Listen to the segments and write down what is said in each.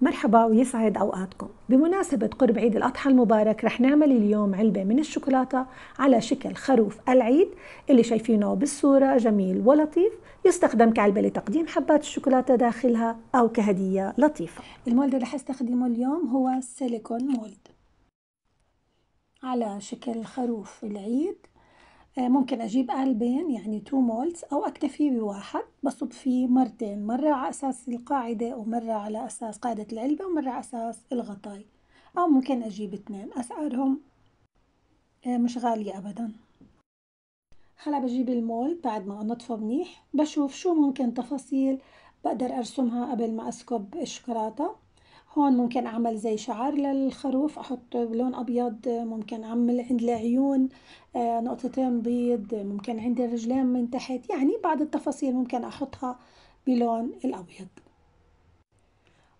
مرحبا ويسعد اوقاتكم بمناسبة قرب عيد الأضحى المبارك رح نعمل اليوم علبة من الشوكولاتة على شكل خروف العيد اللي شايفينه بالصورة جميل ولطيف يستخدم كعلبة لتقديم حبات الشوكولاتة داخلها أو كهدية لطيفة المولد اللي حستخدمه اليوم هو السيليكون مولد على شكل خروف العيد آه، ممكن أجيب قلبين يعني 2 مولز أو أكتفي بواحد بصب فيه مرتين مرة على أساس القاعدة ومرة على أساس قاعدة العلبة ومرة على أساس الغطاي أو ممكن أجيب اثنين أسعارهم آه، مش غالية أبدا هلا بجيب المول بعد ما انطفه منيح بشوف شو ممكن تفاصيل بقدر أرسمها قبل ما أسكب الشوكولاتة هون ممكن أعمل زي شعر للخروف أحط لون أبيض ممكن أعمل عند العيون آه، نقطتين بيض ممكن عند الرجلين من تحت يعني بعض التفاصيل ممكن أحطها بلون الأبيض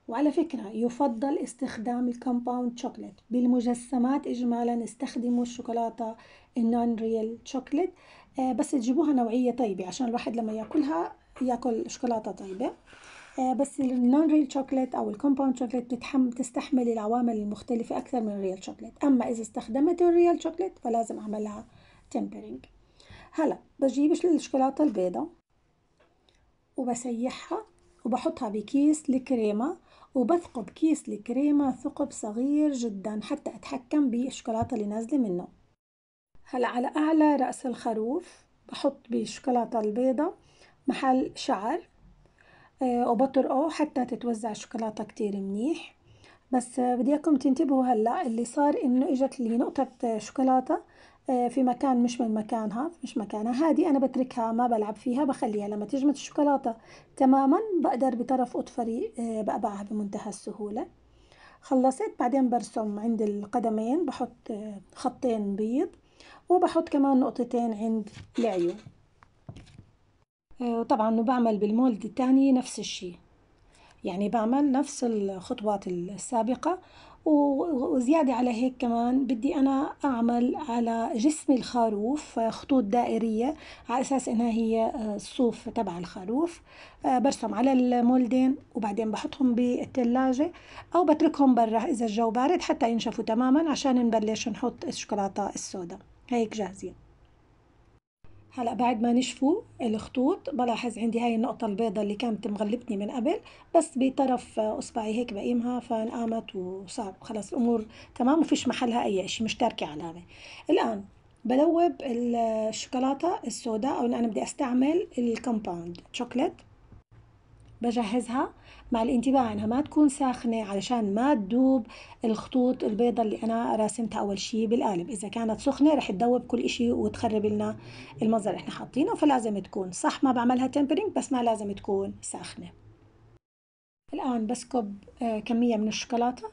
وعلى فكرة يفضل استخدام الكومباوند شوكليت بالمجسمات إجمالا استخدموا الشوكولاتة النون ريال شوكليت آه، بس تجيبوها نوعية طيبة عشان الواحد لما ياكلها ياكل شوكولاتة طيبة آه، بس النون ريل شوكليت او الكومباوند شوكليت بتستحمل العوامل المختلفه اكثر من الريل شوكليت اما اذا استخدمت الريل شوكليت فلازم اعملها تمبرينج هلا بجيب الشوكولاته البيضاء وبسيحها وبحطها بكيس الكريمه وبثقب كيس الكريمه ثقب صغير جدا حتى اتحكم بالشوكولاته اللي نازله منه هلا على اعلى راس الخروف بحط بالشوكولاته البيضاء محل شعر آه، وبطر حتى تتوزع الشوكولاتة كتير منيح بس آه، بدي اياكم تنتبهوا هلأ اللي صار إنه إجت لي نقطة آه، شوكولاتة في مكان مش من مكانها مش مكانها هذه أنا بتركها ما بلعب فيها بخليها لما تجمد الشوكولاتة تماما بقدر بطرف أطفري بقبعها بمنتهى السهولة خلصت بعدين برسم عند القدمين بحط خطين بيض وبحط كمان نقطتين عند العيون وطبعا وبعمل بالمولد الثاني نفس الشي يعني بعمل نفس الخطوات السابقة وزيادة على هيك كمان بدي أنا أعمل على جسم الخروف خطوط دائرية على أساس إنها هي آه، الصوف تبع الخروف آه، برسم على المولدين وبعدين بحطهم بالثلاجة أو بتركهم برا إذا الجو بارد حتى ينشفوا تماما عشان نبلش نحط الشوكولاتة السوداء هيك جاهزين هلا بعد ما نشفوا الخطوط بلاحظ عندي هاي النقطة البيضة اللي كانت مغلبتني من قبل بس بطرف اصبعي هيك بقيمها فانقامت وصار خلاص الامور تمام وفيش محلها اي شيء مش تاركة علامة الان بلوب الشوكولاتة السوداء او انا بدي استعمل الكومباوند شوكليت بجهزها مع الانتباه انها ما تكون ساخنة علشان ما تذوب الخطوط البيضة اللي انا راسمتها اول شيء بالقالب اذا كانت سخنة رح تذوب كل شيء وتخرب لنا المنظر اللي احنا حاطينه فلازم تكون صح ما بعملها تمبرينج بس ما لازم تكون ساخنة الآن بسكب آه، كمية من الشوكولاتة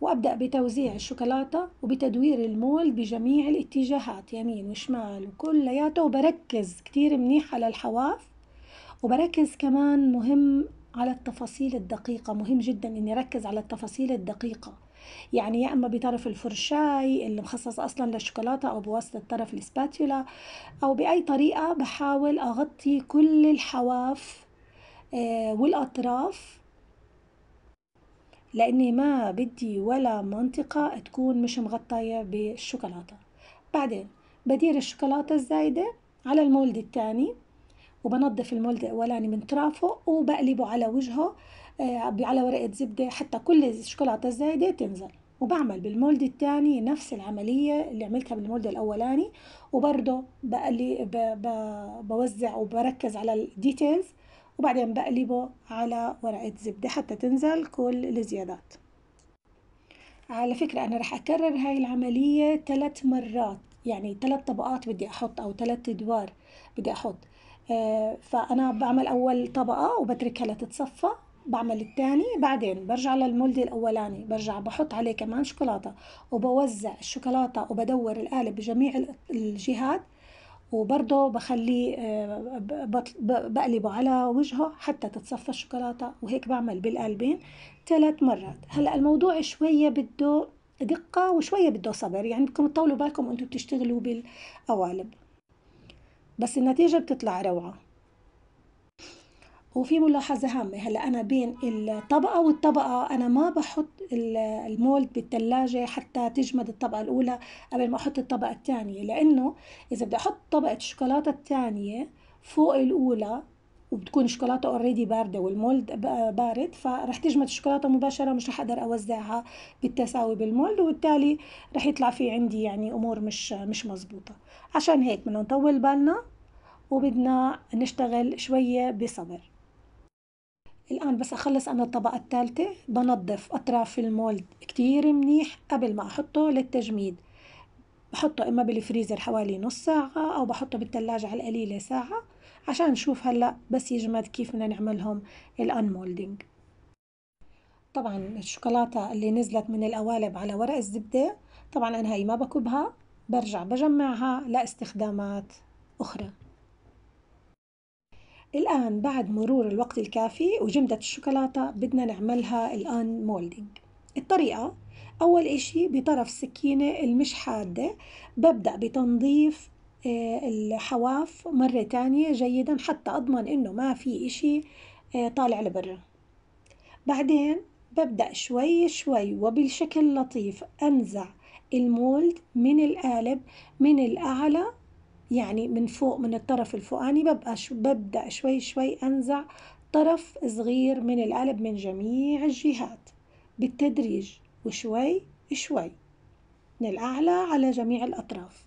وأبدأ بتوزيع الشوكولاتة وبتدوير المول بجميع الاتجاهات يمين وشمال وكلياته وبركز كتير منيح على الحواف وبركز كمان مهم على التفاصيل الدقيقة مهم جدا إني أركز على التفاصيل الدقيقة يعني يا اما بطرف الفرشاي اللي مخصص اصلا للشوكولاته او بواسطه طرف الاسباتولا او باي طريقه بحاول اغطي كل الحواف آه، والاطراف لاني ما بدي ولا منطقه تكون مش مغطيه بالشوكولاته بعدين بدير الشوكولاته الزايده على المولد الثاني وبنظف المولد الاولاني من طرفه وبقلبه على وجهه آه، على ورقه زبده حتى كل الشوكولاته الزايده تنزل وبعمل بالمولد الثاني نفس العملية اللي عملتها بالمولد الأولاني وبرضه بقلي بوزع وبركز على الديتيلز وبعدين بقلبه على ورقة زبدة حتى تنزل كل الزيادات على فكرة أنا رح أكرر هاي العملية ثلاث مرات يعني ثلاث طبقات بدي أحط أو ثلاث أدوار بدي أحط فأنا بعمل أول طبقة وبتركها لتتصفى بعمل التاني بعدين برجع للمولد الأولاني برجع بحط عليه كمان شوكولاتة وبوزع الشوكولاتة وبدور القالب بجميع الجهات وبرضه بخليه آه، بقلبه على وجهه حتى تتصفى الشوكولاتة وهيك بعمل بالقالبين ثلاث مرات هلأ الموضوع شوية بده دقة وشوية بده صبر يعني بدكم تطولوا بالكم وانتم بتشتغلوا بالقوالب بس النتيجة بتطلع روعة وفي ملاحظة هامة هلا أنا بين الطبقة والطبقة أنا ما بحط المولد بالثلاجة حتى تجمد الطبقة الأولى قبل ما أحط الطبقة الثانية لأنه إذا بدي أحط طبقة الشوكولاتة الثانية فوق الأولى وبتكون الشوكولاته اوريدي بارده والمولد بارد فرح تجمد الشوكولاته مباشره مش رح اقدر اوزعها بالتساوي بالمولد وبالتالي رح يطلع في عندي يعني امور مش مش مظبوطه عشان هيك بدنا نطول بالنا وبدنا نشتغل شويه بصبر الآن بس أخلص أنا الطبقة الثالثة بنظف أطراف المولد كتير منيح قبل ما أحطه للتجميد بحطه إما بالفريزر حوالي نص ساعة أو بحطه بالثلاجة على القليلة ساعة عشان نشوف هلأ بس يجمد كيف بدنا نعملهم الان مولدينج طبعا الشوكولاتة اللي نزلت من القوالب على ورق الزبدة طبعا أنا هاي ما بكبها برجع بجمعها لاستخدامات أخرى الآن بعد مرور الوقت الكافي وجمدت الشوكولاتة بدنا نعملها الآن مولدينج الطريقة أول إشي بطرف السكينة المش حادة ببدأ بتنظيف آه، الحواف مرة تانية جيدا حتى أضمن إنه ما في إشي آه، طالع لبرا بعدين ببدأ شوي شوي وبشكل لطيف أنزع المولد من القالب من الأعلى يعني من فوق من الطرف الفوقاني ببقى شو ببدأ شوي شوي أنزع طرف صغير من القالب من جميع الجهات بالتدريج وشوي شوي من الأعلى على جميع الأطراف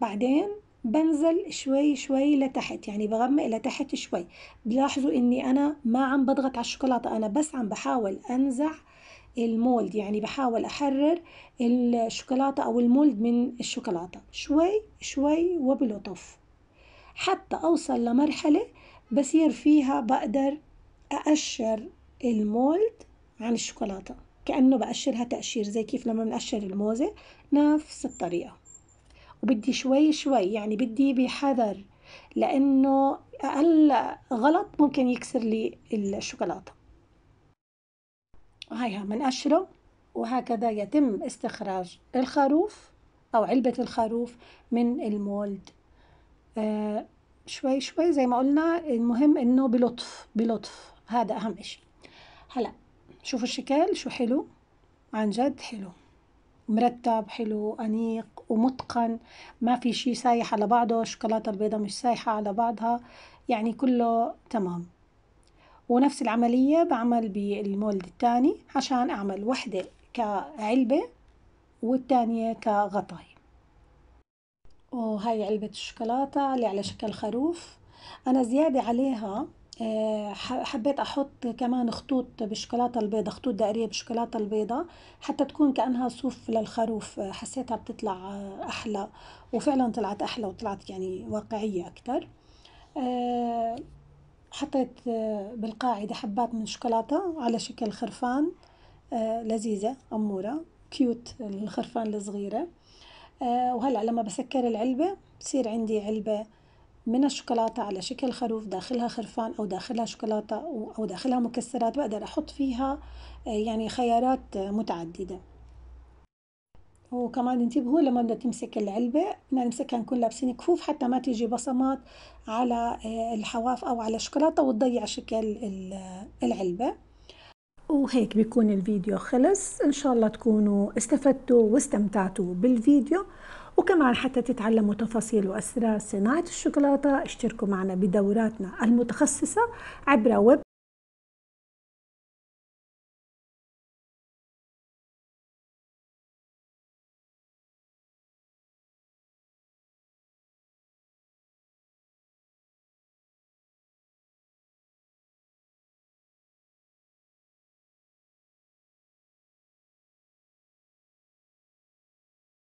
بعدين بنزل شوي شوي لتحت يعني بغمق لتحت شوي بلاحظوا اني انا ما عم بضغط على الشوكولاتة انا بس عم بحاول انزع المولد يعني بحاول احرر الشوكولاتة او المولد من الشوكولاتة شوي شوي وبلطف حتى اوصل لمرحلة بصير فيها بقدر اقشر المولد عن الشوكولاتة كأنه بقشرها تقشير زي كيف لما بنقشر الموزة نفس الطريقة وبدي شوي شوي يعني بدي بحذر لأنه أقل غلط ممكن يكسر لي الشوكولاتة هيها بنقشره وهكذا يتم استخراج الخروف أو علبة الخروف من المولد آه شوي شوي زي ما قلنا المهم إنه بلطف بلطف هذا أهم إشي هلأ شوفوا الشكل شو حلو عن جد حلو مرتب حلو أنيق ومتقن ما في شي سايح على بعضه الشوكولاتة البيضة مش سايحة على بعضها يعني كله تمام ونفس العملية بعمل بالمولد الثاني عشان أعمل وحدة كعلبة والتانية كغطاي وهاي علبة الشوكولاتة اللي على شكل خروف أنا زيادة عليها آه، حبيت احط كمان خطوط بالشوكولاته البيضاء خطوط دائريه بالشوكولاته البيضاء حتى تكون كانها صوف للخروف آه، حسيتها بتطلع آه، احلى وفعلا طلعت احلى وطلعت يعني واقعيه اكثر حطيت بالقاعده حبات من الشوكولاته على شكل خرفان لذيذه اموره كيوت الخرفان الصغيره وهلا لما بسكر العلبه بصير عندي علبه من الشوكولاتة على شكل خروف داخلها خرفان أو داخلها شوكولاتة أو داخلها مكسرات بقدر أحط فيها آه، يعني خيارات آه، متعددة وكمان انتبهوا لما بدنا تمسك العلبة بدنا نمسكها نكون لابسين كفوف حتى ما تيجي بصمات على آه، الحواف أو على الشوكولاتة وتضيع شكل العلبة وهيك بيكون الفيديو خلص إن شاء الله تكونوا استفدتوا واستمتعتوا بالفيديو وكمان حتى تتعلموا تفاصيل وأسرار صناعة الشوكولاتة اشتركوا معنا بدوراتنا المتخصصة عبر ويب